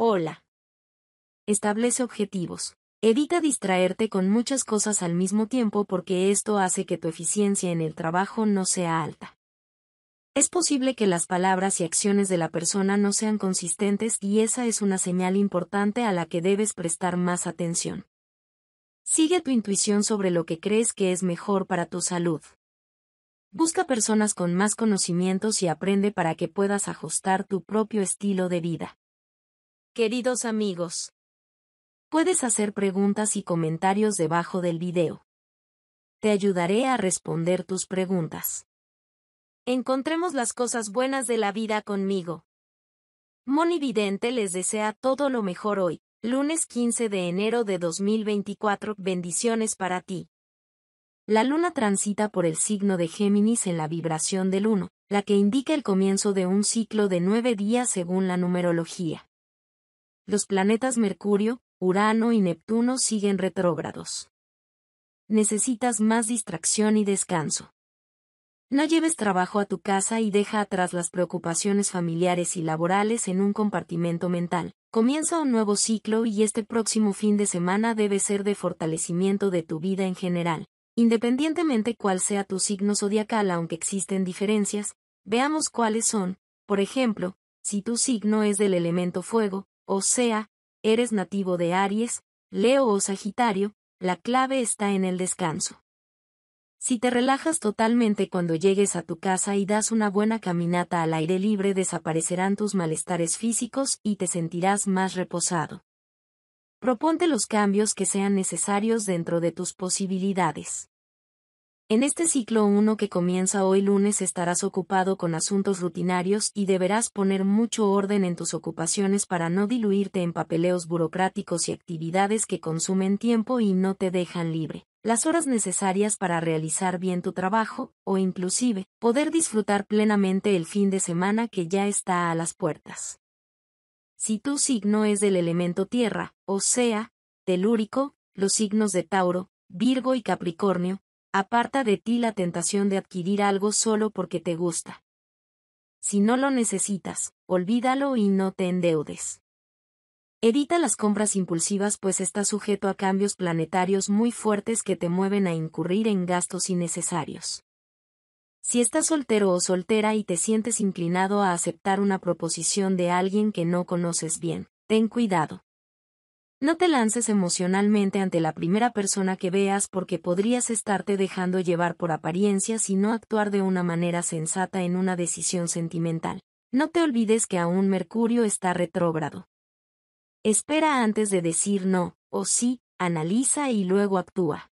Hola. Establece objetivos. Evita distraerte con muchas cosas al mismo tiempo porque esto hace que tu eficiencia en el trabajo no sea alta. Es posible que las palabras y acciones de la persona no sean consistentes y esa es una señal importante a la que debes prestar más atención. Sigue tu intuición sobre lo que crees que es mejor para tu salud. Busca personas con más conocimientos y aprende para que puedas ajustar tu propio estilo de vida. Queridos amigos, puedes hacer preguntas y comentarios debajo del video. Te ayudaré a responder tus preguntas. Encontremos las cosas buenas de la vida conmigo. Moni les desea todo lo mejor hoy, lunes 15 de enero de 2024. Bendiciones para ti. La luna transita por el signo de Géminis en la vibración del 1, la que indica el comienzo de un ciclo de nueve días según la numerología los planetas Mercurio, Urano y Neptuno siguen retrógrados. Necesitas más distracción y descanso. No lleves trabajo a tu casa y deja atrás las preocupaciones familiares y laborales en un compartimento mental. Comienza un nuevo ciclo y este próximo fin de semana debe ser de fortalecimiento de tu vida en general. Independientemente cuál sea tu signo zodiacal, aunque existen diferencias, veamos cuáles son. Por ejemplo, si tu signo es del elemento fuego, o sea, eres nativo de Aries, Leo o Sagitario, la clave está en el descanso. Si te relajas totalmente cuando llegues a tu casa y das una buena caminata al aire libre desaparecerán tus malestares físicos y te sentirás más reposado. Proponte los cambios que sean necesarios dentro de tus posibilidades. En este ciclo 1 que comienza hoy lunes estarás ocupado con asuntos rutinarios y deberás poner mucho orden en tus ocupaciones para no diluirte en papeleos burocráticos y actividades que consumen tiempo y no te dejan libre. Las horas necesarias para realizar bien tu trabajo, o inclusive, poder disfrutar plenamente el fin de semana que ya está a las puertas. Si tu signo es del elemento tierra, o sea, telúrico, los signos de Tauro, Virgo y Capricornio, Aparta de ti la tentación de adquirir algo solo porque te gusta. Si no lo necesitas, olvídalo y no te endeudes. Evita las compras impulsivas pues está sujeto a cambios planetarios muy fuertes que te mueven a incurrir en gastos innecesarios. Si estás soltero o soltera y te sientes inclinado a aceptar una proposición de alguien que no conoces bien, ten cuidado. No te lances emocionalmente ante la primera persona que veas porque podrías estarte dejando llevar por apariencia y no actuar de una manera sensata en una decisión sentimental. No te olvides que aún Mercurio está retrógrado. Espera antes de decir no, o sí, analiza y luego actúa.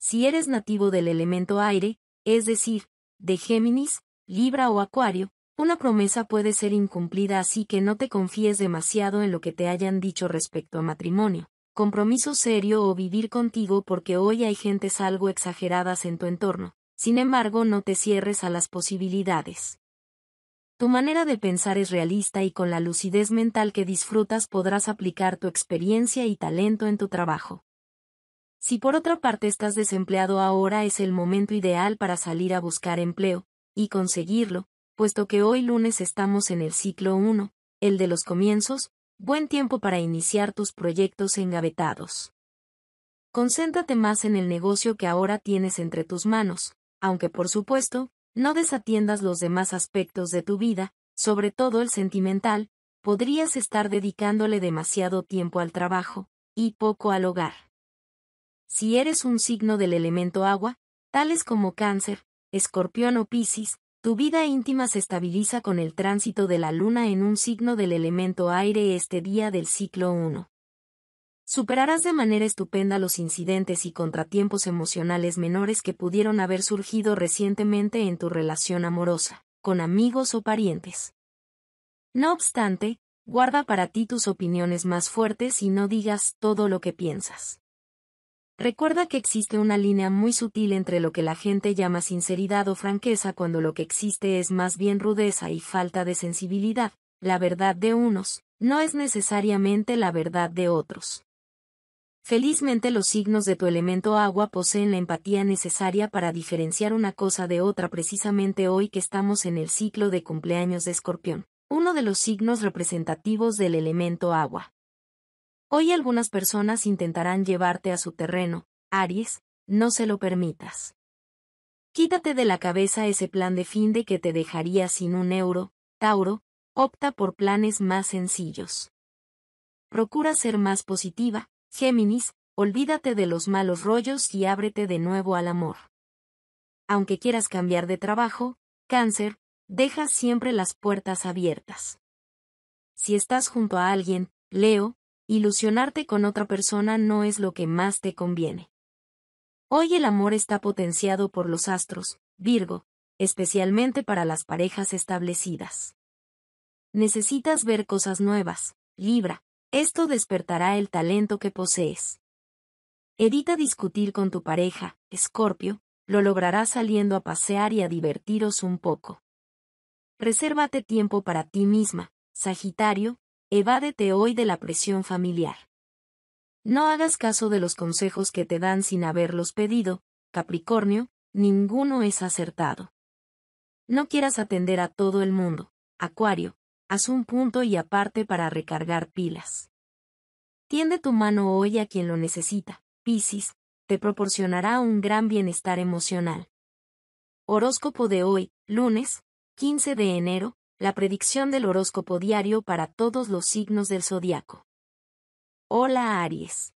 Si eres nativo del elemento aire, es decir, de Géminis, Libra o Acuario, una promesa puede ser incumplida así que no te confíes demasiado en lo que te hayan dicho respecto a matrimonio, compromiso serio o vivir contigo porque hoy hay gentes algo exageradas en tu entorno, sin embargo no te cierres a las posibilidades. Tu manera de pensar es realista y con la lucidez mental que disfrutas podrás aplicar tu experiencia y talento en tu trabajo. Si por otra parte estás desempleado ahora es el momento ideal para salir a buscar empleo, y conseguirlo, puesto que hoy lunes estamos en el ciclo 1, el de los comienzos, buen tiempo para iniciar tus proyectos engavetados. Concéntrate más en el negocio que ahora tienes entre tus manos, aunque por supuesto, no desatiendas los demás aspectos de tu vida, sobre todo el sentimental, podrías estar dedicándole demasiado tiempo al trabajo, y poco al hogar. Si eres un signo del elemento agua, tales como cáncer, escorpión o piscis, tu vida íntima se estabiliza con el tránsito de la luna en un signo del elemento aire este día del ciclo 1. Superarás de manera estupenda los incidentes y contratiempos emocionales menores que pudieron haber surgido recientemente en tu relación amorosa, con amigos o parientes. No obstante, guarda para ti tus opiniones más fuertes y no digas todo lo que piensas. Recuerda que existe una línea muy sutil entre lo que la gente llama sinceridad o franqueza cuando lo que existe es más bien rudeza y falta de sensibilidad. La verdad de unos no es necesariamente la verdad de otros. Felizmente los signos de tu elemento agua poseen la empatía necesaria para diferenciar una cosa de otra precisamente hoy que estamos en el ciclo de cumpleaños de escorpión, uno de los signos representativos del elemento agua. Hoy algunas personas intentarán llevarte a su terreno, Aries, no se lo permitas. Quítate de la cabeza ese plan de fin de que te dejaría sin un euro, Tauro, opta por planes más sencillos. Procura ser más positiva, Géminis, olvídate de los malos rollos y ábrete de nuevo al amor. Aunque quieras cambiar de trabajo, Cáncer, deja siempre las puertas abiertas. Si estás junto a alguien, Leo, ilusionarte con otra persona no es lo que más te conviene. Hoy el amor está potenciado por los astros, Virgo, especialmente para las parejas establecidas. Necesitas ver cosas nuevas, Libra, esto despertará el talento que posees. Evita discutir con tu pareja, Escorpio, lo lograrás saliendo a pasear y a divertiros un poco. Resérvate tiempo para ti misma, Sagitario, evádete hoy de la presión familiar. No hagas caso de los consejos que te dan sin haberlos pedido, Capricornio, ninguno es acertado. No quieras atender a todo el mundo, Acuario, haz un punto y aparte para recargar pilas. Tiende tu mano hoy a quien lo necesita, Piscis, te proporcionará un gran bienestar emocional. Horóscopo de hoy, lunes, 15 de enero, la predicción del horóscopo diario para todos los signos del zodiaco. Hola Aries.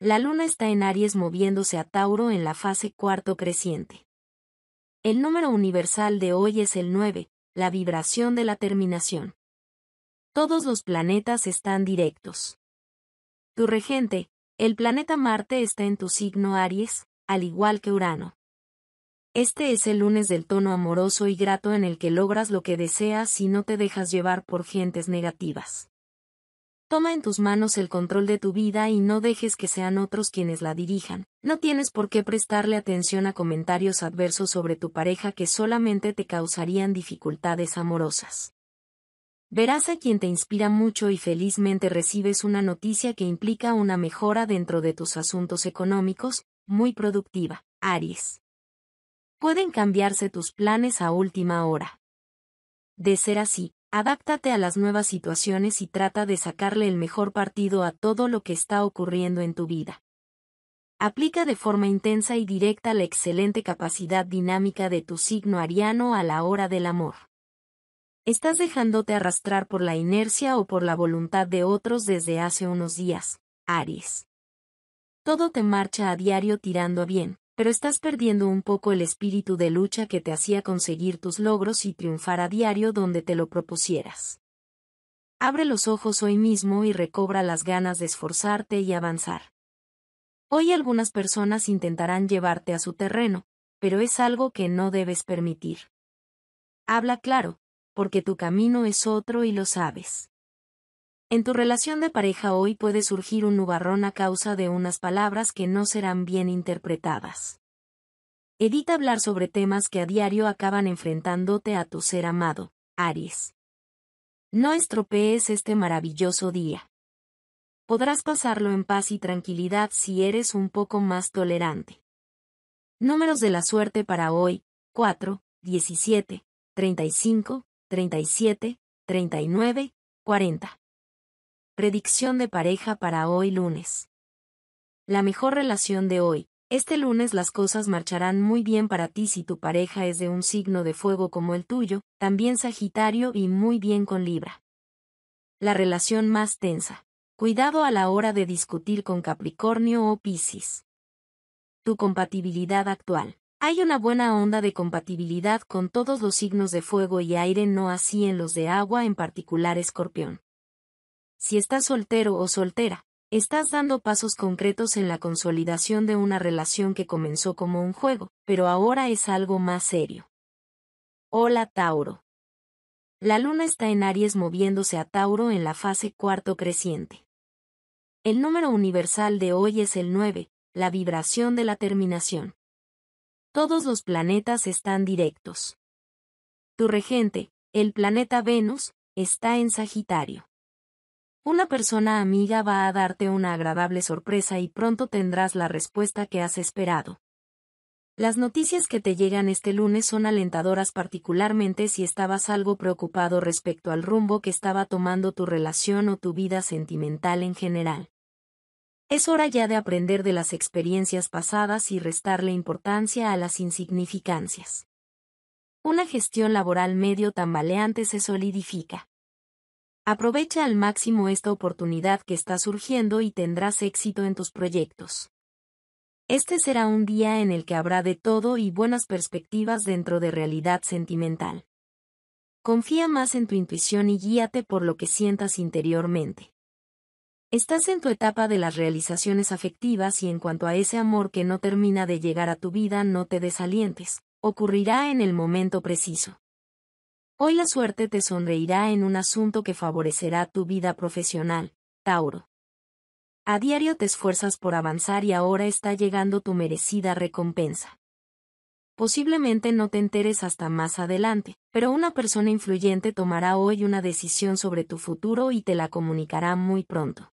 La luna está en Aries moviéndose a Tauro en la fase cuarto creciente. El número universal de hoy es el 9, la vibración de la terminación. Todos los planetas están directos. Tu regente, el planeta Marte está en tu signo Aries, al igual que Urano. Este es el lunes del tono amoroso y grato en el que logras lo que deseas y no te dejas llevar por gentes negativas. Toma en tus manos el control de tu vida y no dejes que sean otros quienes la dirijan. No tienes por qué prestarle atención a comentarios adversos sobre tu pareja que solamente te causarían dificultades amorosas. Verás a quien te inspira mucho y felizmente recibes una noticia que implica una mejora dentro de tus asuntos económicos, muy productiva. Aries. Pueden cambiarse tus planes a última hora. De ser así, adáptate a las nuevas situaciones y trata de sacarle el mejor partido a todo lo que está ocurriendo en tu vida. Aplica de forma intensa y directa la excelente capacidad dinámica de tu signo ariano a la hora del amor. Estás dejándote arrastrar por la inercia o por la voluntad de otros desde hace unos días, Aries. Todo te marcha a diario tirando bien, pero estás perdiendo un poco el espíritu de lucha que te hacía conseguir tus logros y triunfar a diario donde te lo propusieras. Abre los ojos hoy mismo y recobra las ganas de esforzarte y avanzar. Hoy algunas personas intentarán llevarte a su terreno, pero es algo que no debes permitir. Habla claro, porque tu camino es otro y lo sabes. En tu relación de pareja hoy puede surgir un nubarrón a causa de unas palabras que no serán bien interpretadas. Edita hablar sobre temas que a diario acaban enfrentándote a tu ser amado, Aries. No estropees este maravilloso día. Podrás pasarlo en paz y tranquilidad si eres un poco más tolerante. Números de la suerte para hoy, 4, 17, 35, 37, 39, 40. Predicción de pareja para hoy lunes. La mejor relación de hoy. Este lunes las cosas marcharán muy bien para ti si tu pareja es de un signo de fuego como el tuyo, también Sagitario y muy bien con Libra. La relación más tensa. Cuidado a la hora de discutir con Capricornio o Piscis. Tu compatibilidad actual. Hay una buena onda de compatibilidad con todos los signos de fuego y aire, no así en los de agua, en particular Escorpión. Si estás soltero o soltera, estás dando pasos concretos en la consolidación de una relación que comenzó como un juego, pero ahora es algo más serio. Hola Tauro. La luna está en Aries moviéndose a Tauro en la fase cuarto creciente. El número universal de hoy es el 9, la vibración de la terminación. Todos los planetas están directos. Tu regente, el planeta Venus, está en Sagitario. Una persona amiga va a darte una agradable sorpresa y pronto tendrás la respuesta que has esperado. Las noticias que te llegan este lunes son alentadoras particularmente si estabas algo preocupado respecto al rumbo que estaba tomando tu relación o tu vida sentimental en general. Es hora ya de aprender de las experiencias pasadas y restarle importancia a las insignificancias. Una gestión laboral medio tambaleante se solidifica. Aprovecha al máximo esta oportunidad que está surgiendo y tendrás éxito en tus proyectos. Este será un día en el que habrá de todo y buenas perspectivas dentro de realidad sentimental. Confía más en tu intuición y guíate por lo que sientas interiormente. Estás en tu etapa de las realizaciones afectivas y en cuanto a ese amor que no termina de llegar a tu vida no te desalientes, ocurrirá en el momento preciso. Hoy la suerte te sonreirá en un asunto que favorecerá tu vida profesional, Tauro. A diario te esfuerzas por avanzar y ahora está llegando tu merecida recompensa. Posiblemente no te enteres hasta más adelante, pero una persona influyente tomará hoy una decisión sobre tu futuro y te la comunicará muy pronto.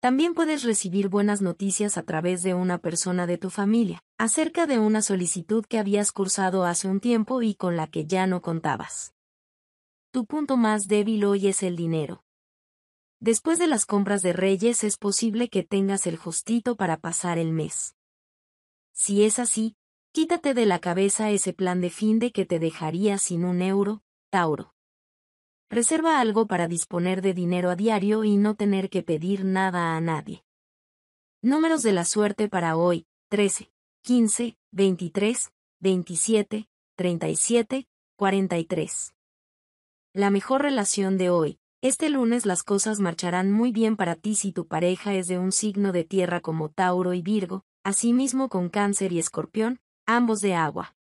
También puedes recibir buenas noticias a través de una persona de tu familia, acerca de una solicitud que habías cursado hace un tiempo y con la que ya no contabas. Tu punto más débil hoy es el dinero. Después de las compras de Reyes es posible que tengas el justito para pasar el mes. Si es así, quítate de la cabeza ese plan de fin de que te dejaría sin un euro, Tauro. Reserva algo para disponer de dinero a diario y no tener que pedir nada a nadie. Números de la suerte para hoy, 13, 15, 23, 27, 37, 43. La mejor relación de hoy. Este lunes las cosas marcharán muy bien para ti si tu pareja es de un signo de tierra como Tauro y Virgo, asimismo con Cáncer y Escorpión, ambos de agua.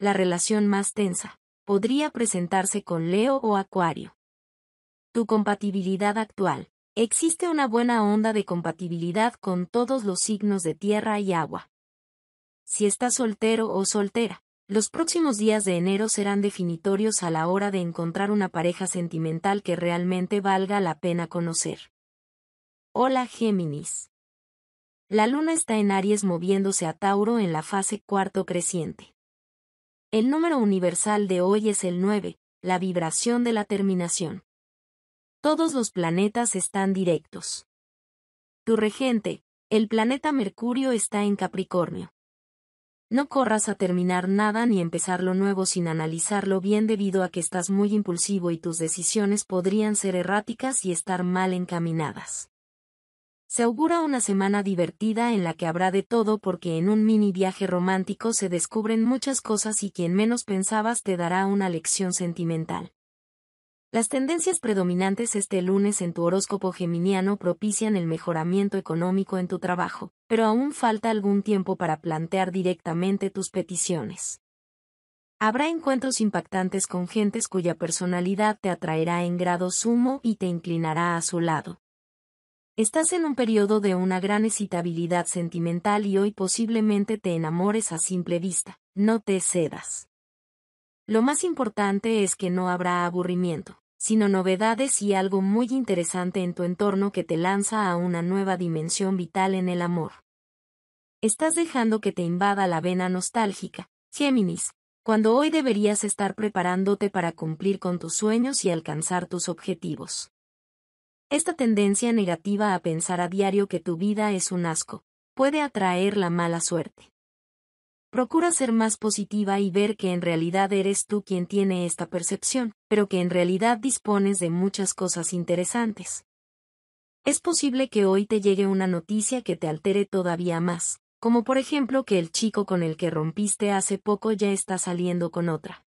La relación más tensa podría presentarse con Leo o Acuario. Tu compatibilidad actual. Existe una buena onda de compatibilidad con todos los signos de tierra y agua. Si estás soltero o soltera, los próximos días de enero serán definitorios a la hora de encontrar una pareja sentimental que realmente valga la pena conocer. Hola Géminis. La luna está en Aries moviéndose a Tauro en la fase cuarto creciente. El número universal de hoy es el 9, la vibración de la terminación. Todos los planetas están directos. Tu regente, el planeta Mercurio está en Capricornio. No corras a terminar nada ni empezar lo nuevo sin analizarlo bien debido a que estás muy impulsivo y tus decisiones podrían ser erráticas y estar mal encaminadas. Se augura una semana divertida en la que habrá de todo porque en un mini viaje romántico se descubren muchas cosas y quien menos pensabas te dará una lección sentimental. Las tendencias predominantes este lunes en tu horóscopo geminiano propician el mejoramiento económico en tu trabajo, pero aún falta algún tiempo para plantear directamente tus peticiones. Habrá encuentros impactantes con gentes cuya personalidad te atraerá en grado sumo y te inclinará a su lado. Estás en un periodo de una gran excitabilidad sentimental y hoy posiblemente te enamores a simple vista, no te cedas. Lo más importante es que no habrá aburrimiento, sino novedades y algo muy interesante en tu entorno que te lanza a una nueva dimensión vital en el amor. Estás dejando que te invada la vena nostálgica, Géminis, cuando hoy deberías estar preparándote para cumplir con tus sueños y alcanzar tus objetivos. Esta tendencia negativa a pensar a diario que tu vida es un asco, puede atraer la mala suerte. Procura ser más positiva y ver que en realidad eres tú quien tiene esta percepción, pero que en realidad dispones de muchas cosas interesantes. Es posible que hoy te llegue una noticia que te altere todavía más, como por ejemplo que el chico con el que rompiste hace poco ya está saliendo con otra.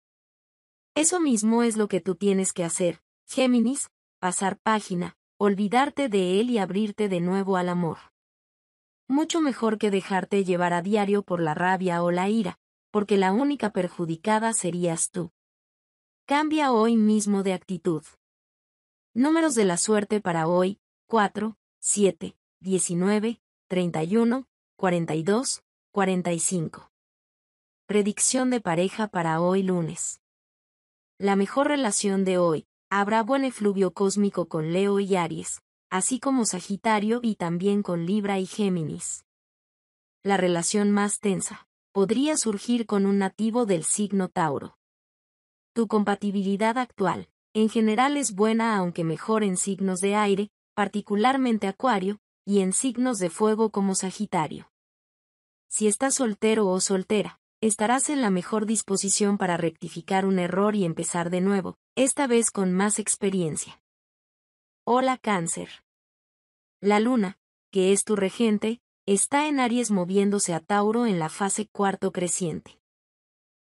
Eso mismo es lo que tú tienes que hacer, Géminis, pasar página, olvidarte de él y abrirte de nuevo al amor. Mucho mejor que dejarte llevar a diario por la rabia o la ira, porque la única perjudicada serías tú. Cambia hoy mismo de actitud. Números de la suerte para hoy, 4, 7, 19, 31, 42, 45. Predicción de pareja para hoy lunes. La mejor relación de hoy, Habrá buen efluvio cósmico con Leo y Aries, así como Sagitario y también con Libra y Géminis. La relación más tensa podría surgir con un nativo del signo Tauro. Tu compatibilidad actual, en general es buena aunque mejor en signos de aire, particularmente Acuario, y en signos de fuego como Sagitario. Si estás soltero o soltera, estarás en la mejor disposición para rectificar un error y empezar de nuevo, esta vez con más experiencia. Hola cáncer. La luna, que es tu regente, está en Aries moviéndose a Tauro en la fase cuarto creciente.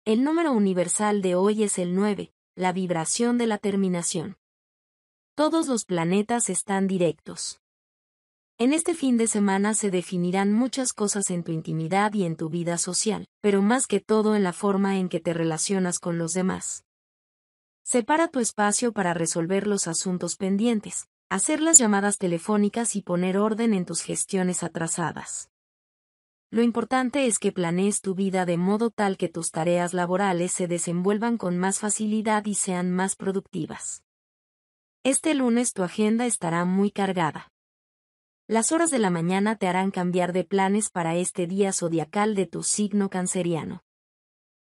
El número universal de hoy es el 9, la vibración de la terminación. Todos los planetas están directos. En este fin de semana se definirán muchas cosas en tu intimidad y en tu vida social, pero más que todo en la forma en que te relacionas con los demás. Separa tu espacio para resolver los asuntos pendientes, hacer las llamadas telefónicas y poner orden en tus gestiones atrasadas. Lo importante es que planees tu vida de modo tal que tus tareas laborales se desenvuelvan con más facilidad y sean más productivas. Este lunes tu agenda estará muy cargada. Las horas de la mañana te harán cambiar de planes para este día zodiacal de tu signo canceriano.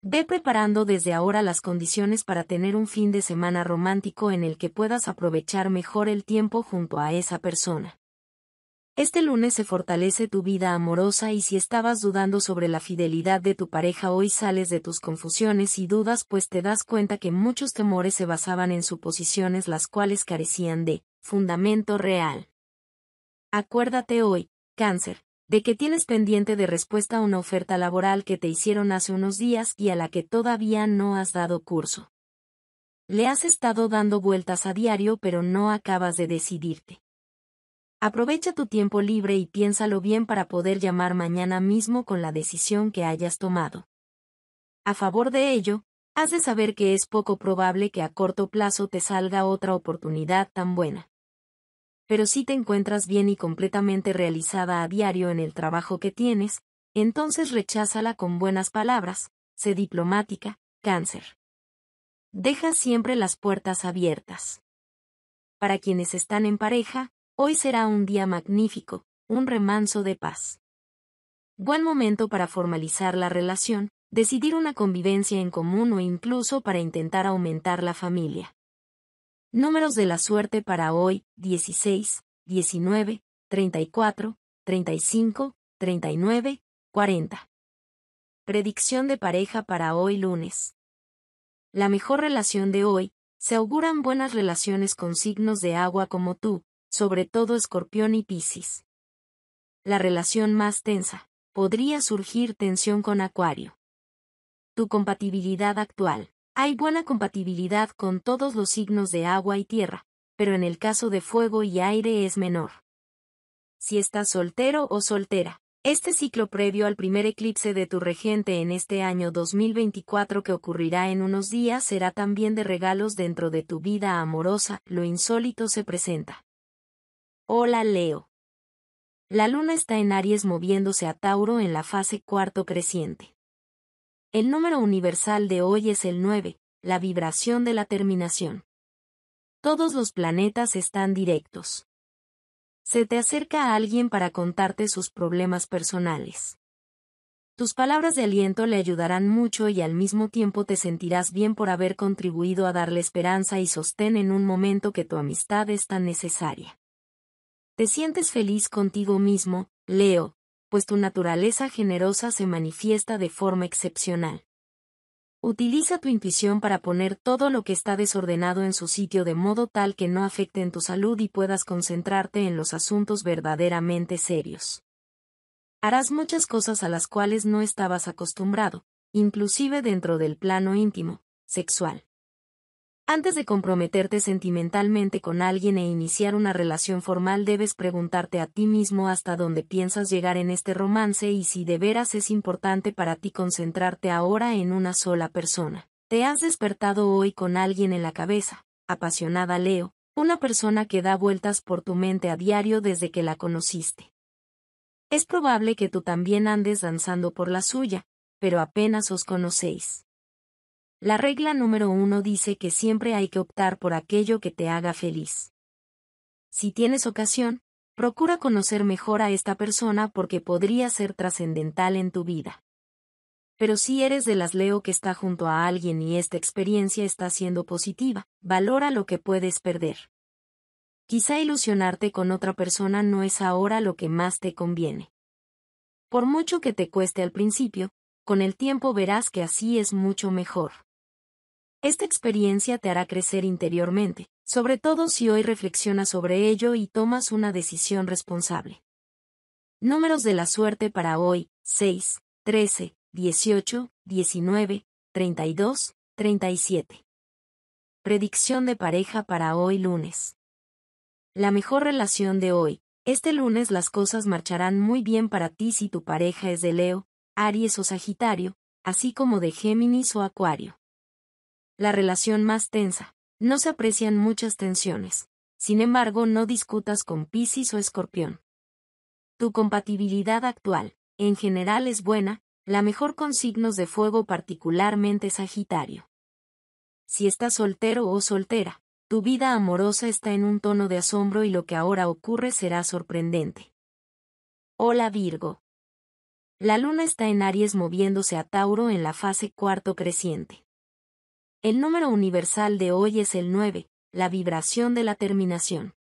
Ve preparando desde ahora las condiciones para tener un fin de semana romántico en el que puedas aprovechar mejor el tiempo junto a esa persona. Este lunes se fortalece tu vida amorosa y si estabas dudando sobre la fidelidad de tu pareja hoy sales de tus confusiones y dudas pues te das cuenta que muchos temores se basaban en suposiciones las cuales carecían de fundamento real. Acuérdate hoy, cáncer, de que tienes pendiente de respuesta a una oferta laboral que te hicieron hace unos días y a la que todavía no has dado curso. Le has estado dando vueltas a diario pero no acabas de decidirte. Aprovecha tu tiempo libre y piénsalo bien para poder llamar mañana mismo con la decisión que hayas tomado. A favor de ello, has de saber que es poco probable que a corto plazo te salga otra oportunidad tan buena pero si te encuentras bien y completamente realizada a diario en el trabajo que tienes, entonces recházala con buenas palabras, sé diplomática, cáncer. Deja siempre las puertas abiertas. Para quienes están en pareja, hoy será un día magnífico, un remanso de paz. Buen momento para formalizar la relación, decidir una convivencia en común o incluso para intentar aumentar la familia. Números de la suerte para hoy, 16, 19, 34, 35, 39, 40. Predicción de pareja para hoy lunes. La mejor relación de hoy, se auguran buenas relaciones con signos de agua como tú, sobre todo escorpión y piscis. La relación más tensa, podría surgir tensión con acuario. Tu compatibilidad actual hay buena compatibilidad con todos los signos de agua y tierra, pero en el caso de fuego y aire es menor. Si estás soltero o soltera, este ciclo previo al primer eclipse de tu regente en este año 2024 que ocurrirá en unos días será también de regalos dentro de tu vida amorosa, lo insólito se presenta. Hola Leo. La luna está en Aries moviéndose a Tauro en la fase cuarto creciente. El número universal de hoy es el 9, la vibración de la terminación. Todos los planetas están directos. Se te acerca a alguien para contarte sus problemas personales. Tus palabras de aliento le ayudarán mucho y al mismo tiempo te sentirás bien por haber contribuido a darle esperanza y sostén en un momento que tu amistad es tan necesaria. Te sientes feliz contigo mismo, Leo, pues tu naturaleza generosa se manifiesta de forma excepcional. Utiliza tu intuición para poner todo lo que está desordenado en su sitio de modo tal que no afecte en tu salud y puedas concentrarte en los asuntos verdaderamente serios. Harás muchas cosas a las cuales no estabas acostumbrado, inclusive dentro del plano íntimo, sexual. Antes de comprometerte sentimentalmente con alguien e iniciar una relación formal debes preguntarte a ti mismo hasta dónde piensas llegar en este romance y si de veras es importante para ti concentrarte ahora en una sola persona. Te has despertado hoy con alguien en la cabeza, apasionada Leo, una persona que da vueltas por tu mente a diario desde que la conociste. Es probable que tú también andes danzando por la suya, pero apenas os conocéis. La regla número uno dice que siempre hay que optar por aquello que te haga feliz. Si tienes ocasión, procura conocer mejor a esta persona porque podría ser trascendental en tu vida. Pero si eres de las Leo que está junto a alguien y esta experiencia está siendo positiva, valora lo que puedes perder. Quizá ilusionarte con otra persona no es ahora lo que más te conviene. Por mucho que te cueste al principio, con el tiempo verás que así es mucho mejor. Esta experiencia te hará crecer interiormente, sobre todo si hoy reflexionas sobre ello y tomas una decisión responsable. Números de la suerte para hoy, 6, 13, 18, 19, 32, 37. Predicción de pareja para hoy lunes. La mejor relación de hoy. Este lunes las cosas marcharán muy bien para ti si tu pareja es de Leo, Aries o Sagitario, así como de Géminis o Acuario la relación más tensa. No se aprecian muchas tensiones. Sin embargo, no discutas con Piscis o Escorpión. Tu compatibilidad actual, en general, es buena, la mejor con signos de fuego particularmente Sagitario. Si estás soltero o soltera, tu vida amorosa está en un tono de asombro y lo que ahora ocurre será sorprendente. Hola Virgo. La luna está en Aries moviéndose a Tauro en la fase cuarto creciente. El número universal de hoy es el 9, la vibración de la terminación.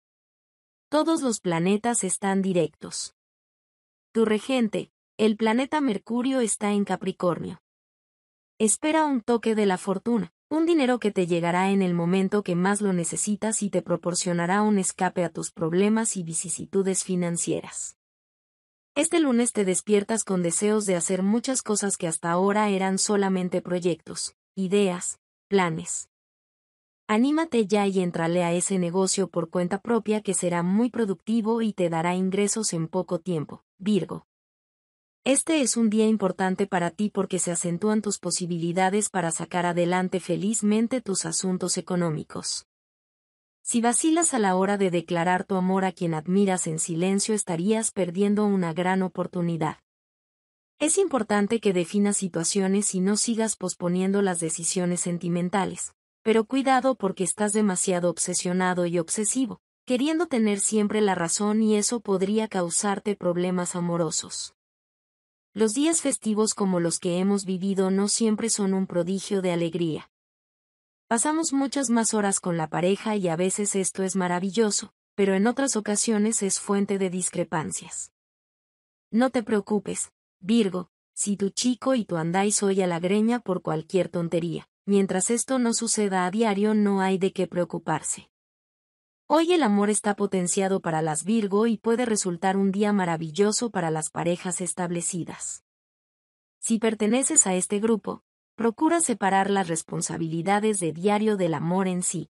Todos los planetas están directos. Tu regente, el planeta Mercurio está en Capricornio. Espera un toque de la fortuna, un dinero que te llegará en el momento que más lo necesitas y te proporcionará un escape a tus problemas y vicisitudes financieras. Este lunes te despiertas con deseos de hacer muchas cosas que hasta ahora eran solamente proyectos, ideas, planes. Anímate ya y entrale a ese negocio por cuenta propia que será muy productivo y te dará ingresos en poco tiempo. Virgo. Este es un día importante para ti porque se acentúan tus posibilidades para sacar adelante felizmente tus asuntos económicos. Si vacilas a la hora de declarar tu amor a quien admiras en silencio estarías perdiendo una gran oportunidad. Es importante que definas situaciones y no sigas posponiendo las decisiones sentimentales, pero cuidado porque estás demasiado obsesionado y obsesivo, queriendo tener siempre la razón y eso podría causarte problemas amorosos. Los días festivos como los que hemos vivido no siempre son un prodigio de alegría. Pasamos muchas más horas con la pareja y a veces esto es maravilloso, pero en otras ocasiones es fuente de discrepancias. No te preocupes, Virgo, si tu chico y tú andáis hoy a la greña por cualquier tontería, mientras esto no suceda a diario no hay de qué preocuparse. Hoy el amor está potenciado para las Virgo y puede resultar un día maravilloso para las parejas establecidas. Si perteneces a este grupo, procura separar las responsabilidades de diario del amor en sí.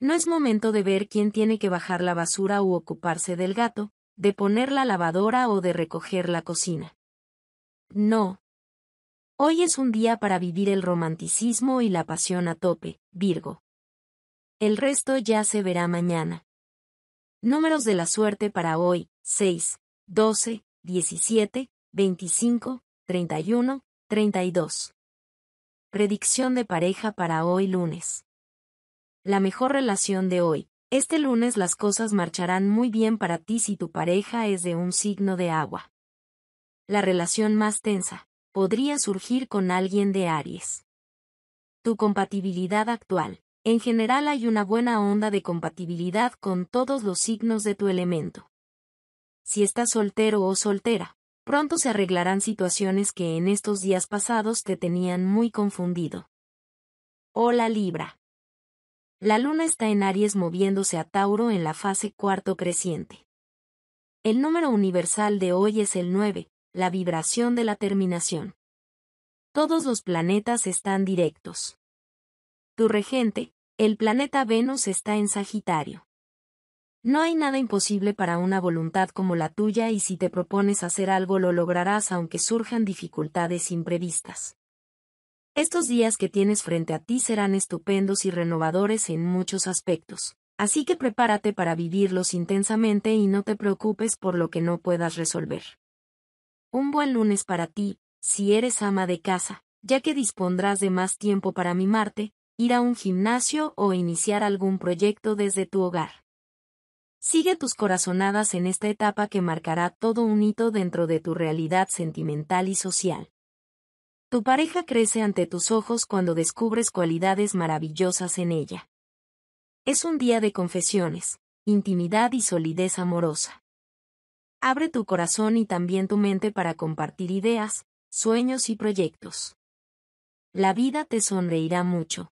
No es momento de ver quién tiene que bajar la basura u ocuparse del gato, de poner la lavadora o de recoger la cocina. No. Hoy es un día para vivir el romanticismo y la pasión a tope, Virgo. El resto ya se verá mañana. Números de la suerte para hoy, 6, 12, 17, 25, 31, 32. Predicción de pareja para hoy lunes. La mejor relación de hoy. Este lunes las cosas marcharán muy bien para ti si tu pareja es de un signo de agua la relación más tensa podría surgir con alguien de Aries. Tu compatibilidad actual. En general hay una buena onda de compatibilidad con todos los signos de tu elemento. Si estás soltero o soltera, pronto se arreglarán situaciones que en estos días pasados te tenían muy confundido. Hola Libra. La luna está en Aries moviéndose a Tauro en la fase cuarto creciente. El número universal de hoy es el 9, la vibración de la terminación. Todos los planetas están directos. Tu regente, el planeta Venus está en Sagitario. No hay nada imposible para una voluntad como la tuya y si te propones hacer algo lo lograrás aunque surjan dificultades imprevistas. Estos días que tienes frente a ti serán estupendos y renovadores en muchos aspectos, así que prepárate para vivirlos intensamente y no te preocupes por lo que no puedas resolver. Un buen lunes para ti, si eres ama de casa, ya que dispondrás de más tiempo para mimarte, ir a un gimnasio o iniciar algún proyecto desde tu hogar. Sigue tus corazonadas en esta etapa que marcará todo un hito dentro de tu realidad sentimental y social. Tu pareja crece ante tus ojos cuando descubres cualidades maravillosas en ella. Es un día de confesiones, intimidad y solidez amorosa. Abre tu corazón y también tu mente para compartir ideas, sueños y proyectos. La vida te sonreirá mucho.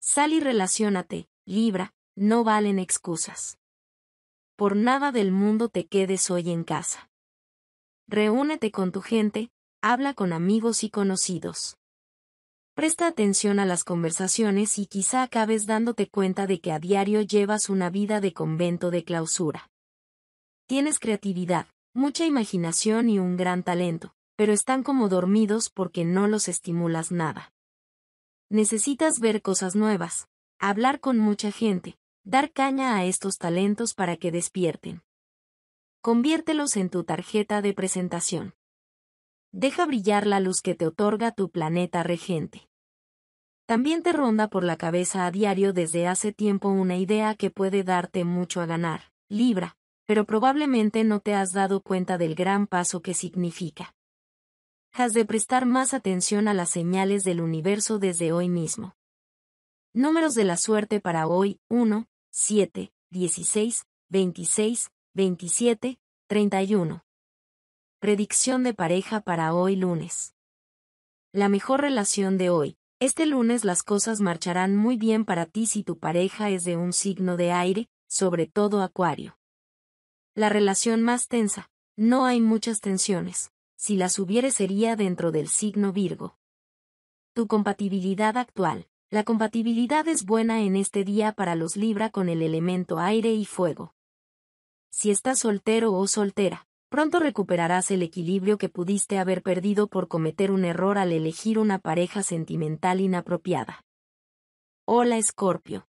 Sal y relaciónate, Libra, no valen excusas. Por nada del mundo te quedes hoy en casa. Reúnete con tu gente, habla con amigos y conocidos. Presta atención a las conversaciones y quizá acabes dándote cuenta de que a diario llevas una vida de convento de clausura. Tienes creatividad, mucha imaginación y un gran talento, pero están como dormidos porque no los estimulas nada. Necesitas ver cosas nuevas, hablar con mucha gente, dar caña a estos talentos para que despierten. Conviértelos en tu tarjeta de presentación. Deja brillar la luz que te otorga tu planeta regente. También te ronda por la cabeza a diario desde hace tiempo una idea que puede darte mucho a ganar, Libra, pero probablemente no te has dado cuenta del gran paso que significa. Has de prestar más atención a las señales del universo desde hoy mismo. Números de la suerte para hoy 1, 7, 16, 26, 27, 31. Predicción de pareja para hoy lunes. La mejor relación de hoy. Este lunes las cosas marcharán muy bien para ti si tu pareja es de un signo de aire, sobre todo acuario. La relación más tensa. No hay muchas tensiones. Si las hubiere sería dentro del signo Virgo. Tu compatibilidad actual. La compatibilidad es buena en este día para los Libra con el elemento aire y fuego. Si estás soltero o soltera, pronto recuperarás el equilibrio que pudiste haber perdido por cometer un error al elegir una pareja sentimental inapropiada. Hola Escorpio.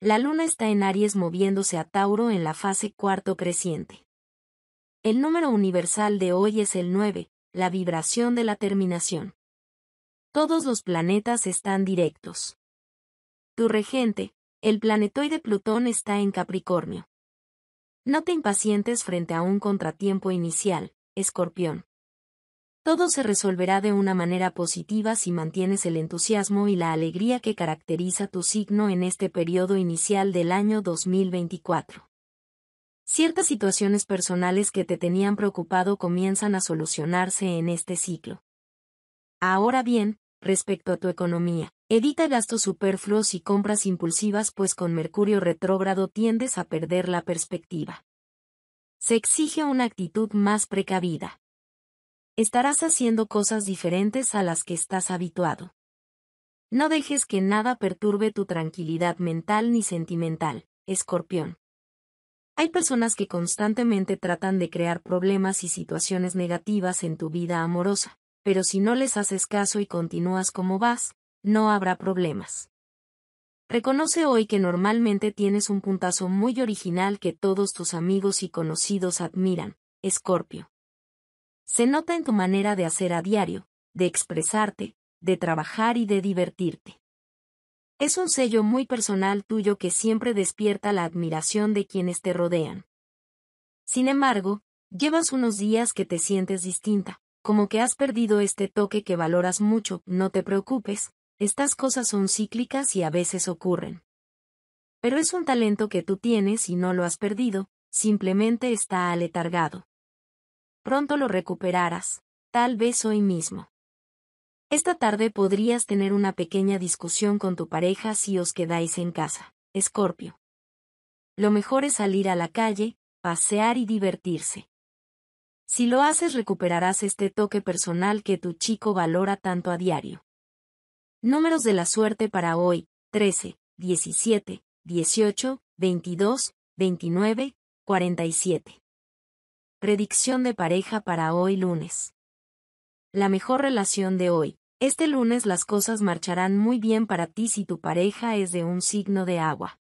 La luna está en Aries moviéndose a Tauro en la fase cuarto creciente. El número universal de hoy es el 9, la vibración de la terminación. Todos los planetas están directos. Tu regente, el planetoide Plutón está en Capricornio. No te impacientes frente a un contratiempo inicial, Escorpión. Todo se resolverá de una manera positiva si mantienes el entusiasmo y la alegría que caracteriza tu signo en este periodo inicial del año 2024. Ciertas situaciones personales que te tenían preocupado comienzan a solucionarse en este ciclo. Ahora bien, respecto a tu economía, evita gastos superfluos y compras impulsivas pues con Mercurio retrógrado tiendes a perder la perspectiva. Se exige una actitud más precavida estarás haciendo cosas diferentes a las que estás habituado. No dejes que nada perturbe tu tranquilidad mental ni sentimental, escorpión. Hay personas que constantemente tratan de crear problemas y situaciones negativas en tu vida amorosa, pero si no les haces caso y continúas como vas, no habrá problemas. Reconoce hoy que normalmente tienes un puntazo muy original que todos tus amigos y conocidos admiran, Escorpio. Se nota en tu manera de hacer a diario, de expresarte, de trabajar y de divertirte. Es un sello muy personal tuyo que siempre despierta la admiración de quienes te rodean. Sin embargo, llevas unos días que te sientes distinta, como que has perdido este toque que valoras mucho, no te preocupes, estas cosas son cíclicas y a veces ocurren. Pero es un talento que tú tienes y no lo has perdido, simplemente está aletargado pronto lo recuperarás, tal vez hoy mismo. Esta tarde podrías tener una pequeña discusión con tu pareja si os quedáis en casa, Escorpio. Lo mejor es salir a la calle, pasear y divertirse. Si lo haces recuperarás este toque personal que tu chico valora tanto a diario. Números de la suerte para hoy, 13, 17, 18, 22, 29, 47. Predicción de pareja para hoy lunes. La mejor relación de hoy. Este lunes las cosas marcharán muy bien para ti si tu pareja es de un signo de agua.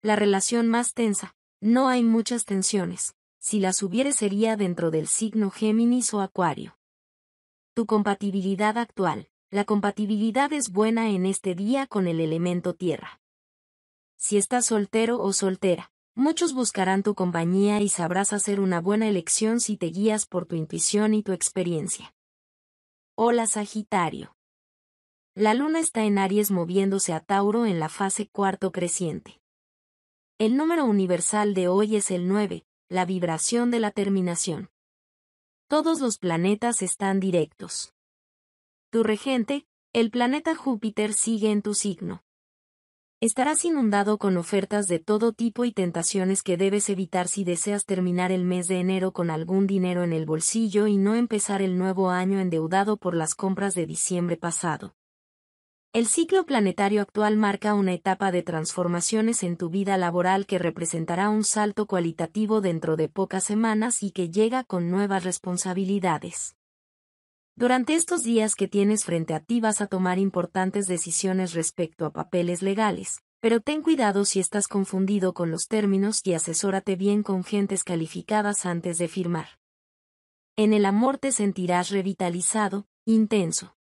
La relación más tensa. No hay muchas tensiones. Si las hubiere sería dentro del signo Géminis o Acuario. Tu compatibilidad actual. La compatibilidad es buena en este día con el elemento tierra. Si estás soltero o soltera, Muchos buscarán tu compañía y sabrás hacer una buena elección si te guías por tu intuición y tu experiencia. Hola Sagitario. La luna está en Aries moviéndose a Tauro en la fase cuarto creciente. El número universal de hoy es el 9, la vibración de la terminación. Todos los planetas están directos. Tu regente, el planeta Júpiter sigue en tu signo. Estarás inundado con ofertas de todo tipo y tentaciones que debes evitar si deseas terminar el mes de enero con algún dinero en el bolsillo y no empezar el nuevo año endeudado por las compras de diciembre pasado. El ciclo planetario actual marca una etapa de transformaciones en tu vida laboral que representará un salto cualitativo dentro de pocas semanas y que llega con nuevas responsabilidades. Durante estos días que tienes frente a ti vas a tomar importantes decisiones respecto a papeles legales, pero ten cuidado si estás confundido con los términos y asesórate bien con gentes calificadas antes de firmar. En el amor te sentirás revitalizado, intenso.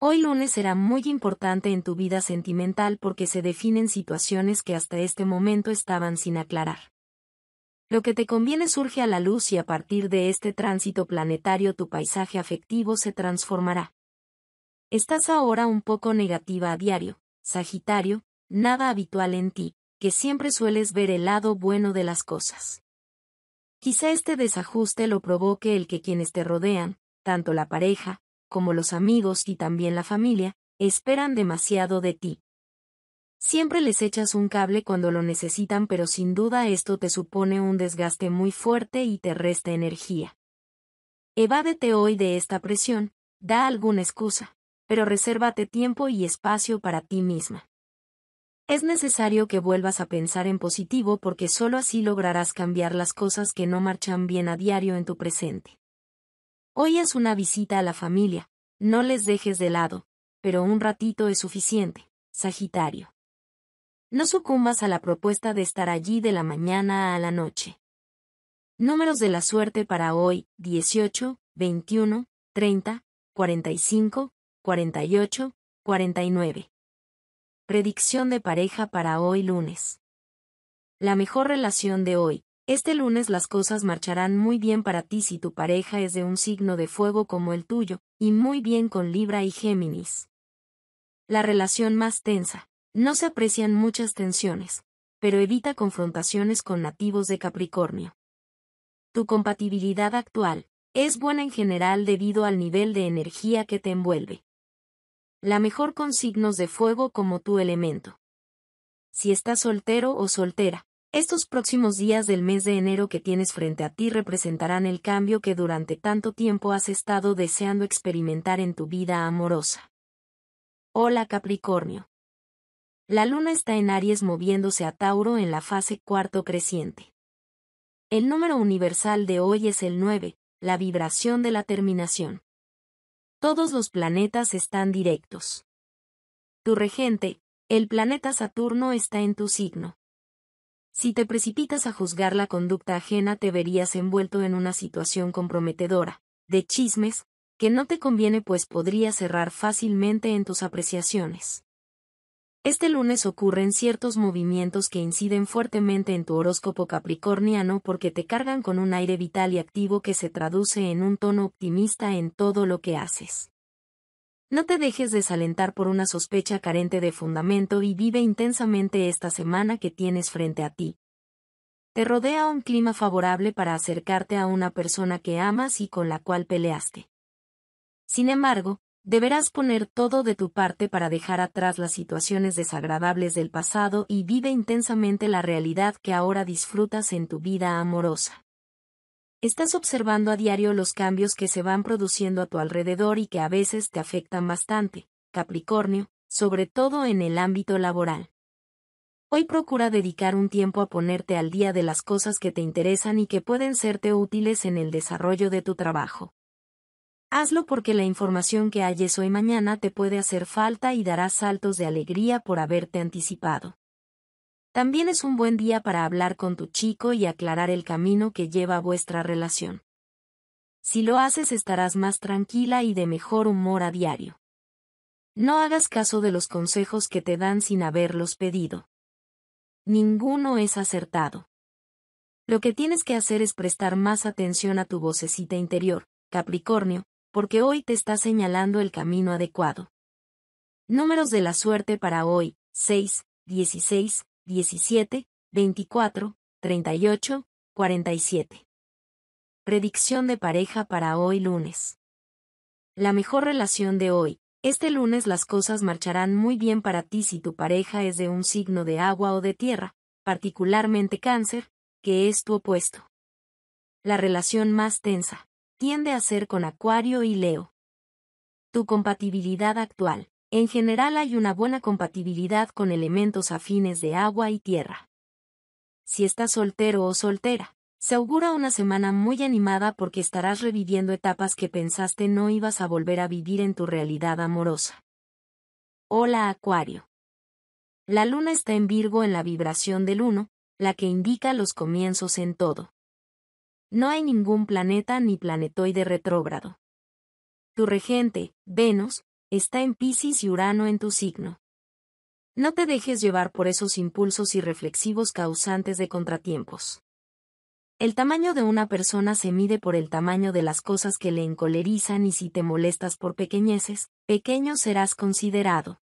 Hoy lunes será muy importante en tu vida sentimental porque se definen situaciones que hasta este momento estaban sin aclarar. Lo que te conviene surge a la luz y a partir de este tránsito planetario tu paisaje afectivo se transformará. Estás ahora un poco negativa a diario, Sagitario, nada habitual en ti, que siempre sueles ver el lado bueno de las cosas. Quizá este desajuste lo provoque el que quienes te rodean, tanto la pareja, como los amigos y también la familia, esperan demasiado de ti, Siempre les echas un cable cuando lo necesitan, pero sin duda esto te supone un desgaste muy fuerte y te resta energía. Evádete hoy de esta presión, da alguna excusa, pero resérvate tiempo y espacio para ti misma. Es necesario que vuelvas a pensar en positivo porque solo así lograrás cambiar las cosas que no marchan bien a diario en tu presente. Hoy es una visita a la familia, no les dejes de lado, pero un ratito es suficiente, Sagitario. No sucumbas a la propuesta de estar allí de la mañana a la noche. Números de la suerte para hoy, 18, 21, 30, 45, 48, 49. Predicción de pareja para hoy lunes. La mejor relación de hoy. Este lunes las cosas marcharán muy bien para ti si tu pareja es de un signo de fuego como el tuyo, y muy bien con Libra y Géminis. La relación más tensa. No se aprecian muchas tensiones, pero evita confrontaciones con nativos de Capricornio. Tu compatibilidad actual es buena en general debido al nivel de energía que te envuelve. La mejor con signos de fuego como tu elemento. Si estás soltero o soltera, estos próximos días del mes de enero que tienes frente a ti representarán el cambio que durante tanto tiempo has estado deseando experimentar en tu vida amorosa. Hola Capricornio. La luna está en Aries moviéndose a Tauro en la fase cuarto creciente. El número universal de hoy es el 9, la vibración de la terminación. Todos los planetas están directos. Tu regente, el planeta Saturno está en tu signo. Si te precipitas a juzgar la conducta ajena te verías envuelto en una situación comprometedora, de chismes, que no te conviene pues podría cerrar fácilmente en tus apreciaciones. Este lunes ocurren ciertos movimientos que inciden fuertemente en tu horóscopo capricorniano porque te cargan con un aire vital y activo que se traduce en un tono optimista en todo lo que haces. No te dejes desalentar por una sospecha carente de fundamento y vive intensamente esta semana que tienes frente a ti. Te rodea un clima favorable para acercarte a una persona que amas y con la cual peleaste. Sin embargo, Deberás poner todo de tu parte para dejar atrás las situaciones desagradables del pasado y vive intensamente la realidad que ahora disfrutas en tu vida amorosa. Estás observando a diario los cambios que se van produciendo a tu alrededor y que a veces te afectan bastante, Capricornio, sobre todo en el ámbito laboral. Hoy procura dedicar un tiempo a ponerte al día de las cosas que te interesan y que pueden serte útiles en el desarrollo de tu trabajo. Hazlo porque la información que halles hoy mañana te puede hacer falta y darás saltos de alegría por haberte anticipado. También es un buen día para hablar con tu chico y aclarar el camino que lleva vuestra relación. Si lo haces estarás más tranquila y de mejor humor a diario. No hagas caso de los consejos que te dan sin haberlos pedido. Ninguno es acertado. Lo que tienes que hacer es prestar más atención a tu vocecita interior, Capricornio, porque hoy te está señalando el camino adecuado. Números de la suerte para hoy, 6, 16, 17, 24, 38, 47. Predicción de pareja para hoy lunes. La mejor relación de hoy. Este lunes las cosas marcharán muy bien para ti si tu pareja es de un signo de agua o de tierra, particularmente cáncer, que es tu opuesto. La relación más tensa tiende a ser con Acuario y Leo. Tu compatibilidad actual. En general hay una buena compatibilidad con elementos afines de agua y tierra. Si estás soltero o soltera, se augura una semana muy animada porque estarás reviviendo etapas que pensaste no ibas a volver a vivir en tu realidad amorosa. Hola Acuario. La luna está en Virgo en la vibración del 1, la que indica los comienzos en todo. No hay ningún planeta ni planetoide retrógrado. Tu regente, Venus, está en Pisces y Urano en tu signo. No te dejes llevar por esos impulsos irreflexivos causantes de contratiempos. El tamaño de una persona se mide por el tamaño de las cosas que le encolerizan y si te molestas por pequeñeces, pequeño serás considerado.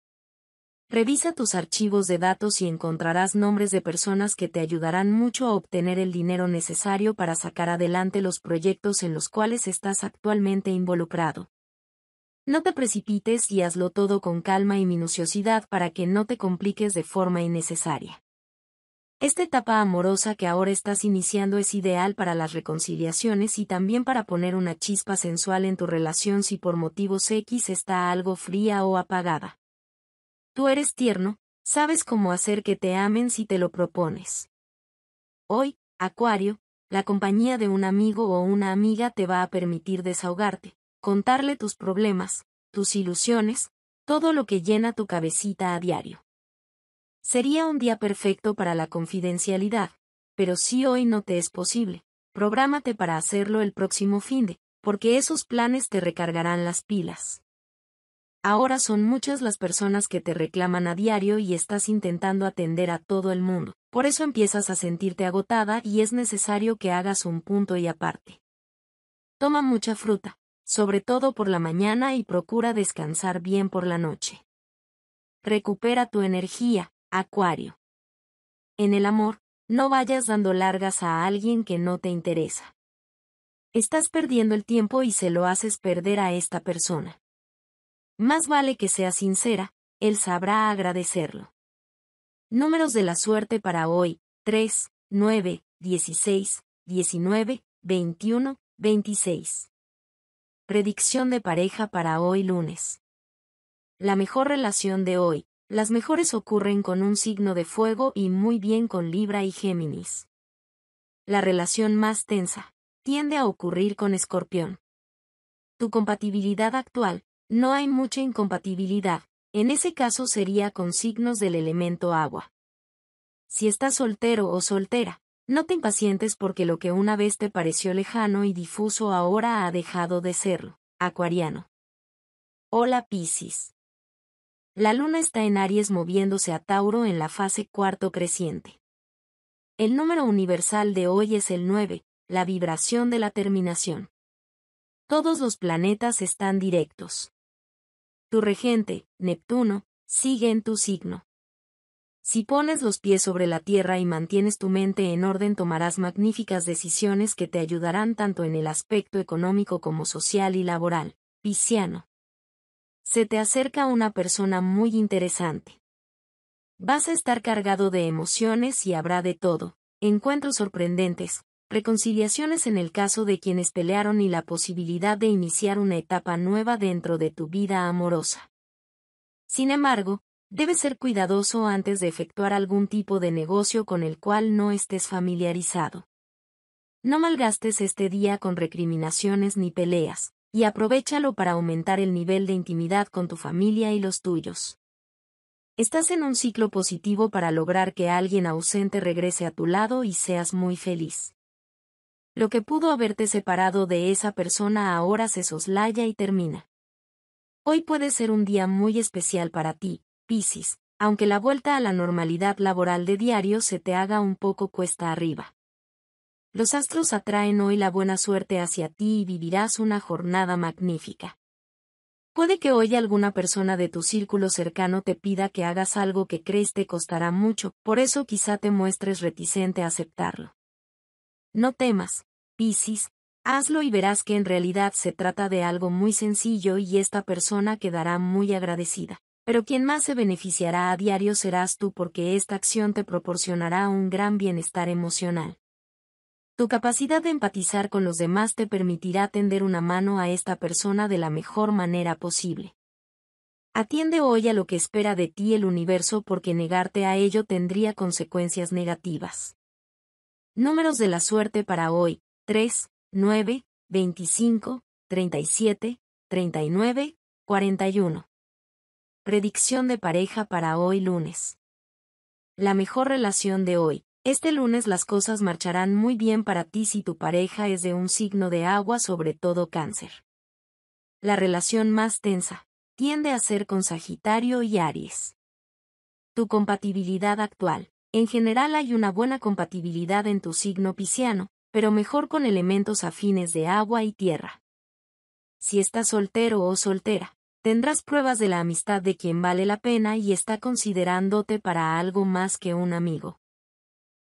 Revisa tus archivos de datos y encontrarás nombres de personas que te ayudarán mucho a obtener el dinero necesario para sacar adelante los proyectos en los cuales estás actualmente involucrado. No te precipites y hazlo todo con calma y minuciosidad para que no te compliques de forma innecesaria. Esta etapa amorosa que ahora estás iniciando es ideal para las reconciliaciones y también para poner una chispa sensual en tu relación si por motivos X está algo fría o apagada. Tú eres tierno, sabes cómo hacer que te amen si te lo propones. Hoy, Acuario, la compañía de un amigo o una amiga te va a permitir desahogarte, contarle tus problemas, tus ilusiones, todo lo que llena tu cabecita a diario. Sería un día perfecto para la confidencialidad, pero si hoy no te es posible, prográmate para hacerlo el próximo fin de, porque esos planes te recargarán las pilas. Ahora son muchas las personas que te reclaman a diario y estás intentando atender a todo el mundo. Por eso empiezas a sentirte agotada y es necesario que hagas un punto y aparte. Toma mucha fruta, sobre todo por la mañana y procura descansar bien por la noche. Recupera tu energía, Acuario. En el amor, no vayas dando largas a alguien que no te interesa. Estás perdiendo el tiempo y se lo haces perder a esta persona. Más vale que sea sincera, él sabrá agradecerlo. Números de la suerte para hoy, 3, 9, 16, 19, 21, 26. Predicción de pareja para hoy lunes. La mejor relación de hoy, las mejores ocurren con un signo de fuego y muy bien con Libra y Géminis. La relación más tensa, tiende a ocurrir con Escorpión. Tu compatibilidad actual, no hay mucha incompatibilidad, en ese caso sería con signos del elemento agua. Si estás soltero o soltera, no te impacientes porque lo que una vez te pareció lejano y difuso ahora ha dejado de serlo. Acuariano. Hola Piscis. La luna está en Aries moviéndose a Tauro en la fase cuarto creciente. El número universal de hoy es el 9, la vibración de la terminación. Todos los planetas están directos tu regente, Neptuno, sigue en tu signo. Si pones los pies sobre la tierra y mantienes tu mente en orden tomarás magníficas decisiones que te ayudarán tanto en el aspecto económico como social y laboral. Pisciano. Se te acerca una persona muy interesante. Vas a estar cargado de emociones y habrá de todo, encuentros sorprendentes, reconciliaciones en el caso de quienes pelearon y la posibilidad de iniciar una etapa nueva dentro de tu vida amorosa. Sin embargo, debes ser cuidadoso antes de efectuar algún tipo de negocio con el cual no estés familiarizado. No malgastes este día con recriminaciones ni peleas, y aprovechalo para aumentar el nivel de intimidad con tu familia y los tuyos. Estás en un ciclo positivo para lograr que alguien ausente regrese a tu lado y seas muy feliz. Lo que pudo haberte separado de esa persona ahora se soslaya y termina. Hoy puede ser un día muy especial para ti, Piscis, aunque la vuelta a la normalidad laboral de diario se te haga un poco cuesta arriba. Los astros atraen hoy la buena suerte hacia ti y vivirás una jornada magnífica. Puede que hoy alguna persona de tu círculo cercano te pida que hagas algo que crees te costará mucho, por eso quizá te muestres reticente a aceptarlo. No temas, Piscis, hazlo y verás que en realidad se trata de algo muy sencillo y esta persona quedará muy agradecida. Pero quien más se beneficiará a diario serás tú porque esta acción te proporcionará un gran bienestar emocional. Tu capacidad de empatizar con los demás te permitirá tender una mano a esta persona de la mejor manera posible. Atiende hoy a lo que espera de ti el universo porque negarte a ello tendría consecuencias negativas. Números de la suerte para hoy. 3, 9, 25, 37, 39, 41. Predicción de pareja para hoy lunes. La mejor relación de hoy. Este lunes las cosas marcharán muy bien para ti si tu pareja es de un signo de agua, sobre todo cáncer. La relación más tensa tiende a ser con Sagitario y Aries. Tu compatibilidad actual en general hay una buena compatibilidad en tu signo pisciano, pero mejor con elementos afines de agua y tierra. Si estás soltero o soltera, tendrás pruebas de la amistad de quien vale la pena y está considerándote para algo más que un amigo.